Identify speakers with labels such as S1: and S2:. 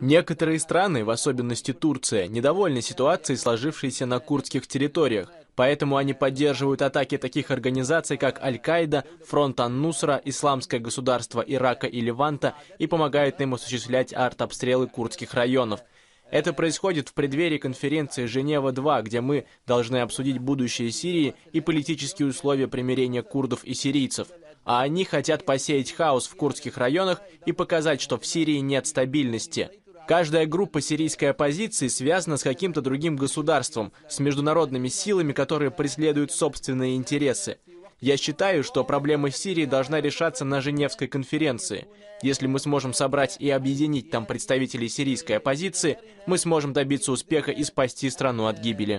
S1: Некоторые страны, в особенности Турция, недовольны ситуацией, сложившейся на курдских территориях, поэтому они поддерживают атаки таких организаций, как Аль-Каида, Фронт Ан-Нусра, Исламское государство Ирака и Леванта и помогают им осуществлять артобстрелы курдских районов. Это происходит в преддверии конференции «Женева-2», где мы должны обсудить будущее Сирии и политические условия примирения курдов и сирийцев а они хотят посеять хаос в курдских районах и показать, что в Сирии нет стабильности. Каждая группа сирийской оппозиции связана с каким-то другим государством, с международными силами, которые преследуют собственные интересы. Я считаю, что проблема Сирии должна решаться на Женевской конференции. Если мы сможем собрать и объединить там представителей сирийской оппозиции, мы сможем добиться успеха и спасти страну от гибели.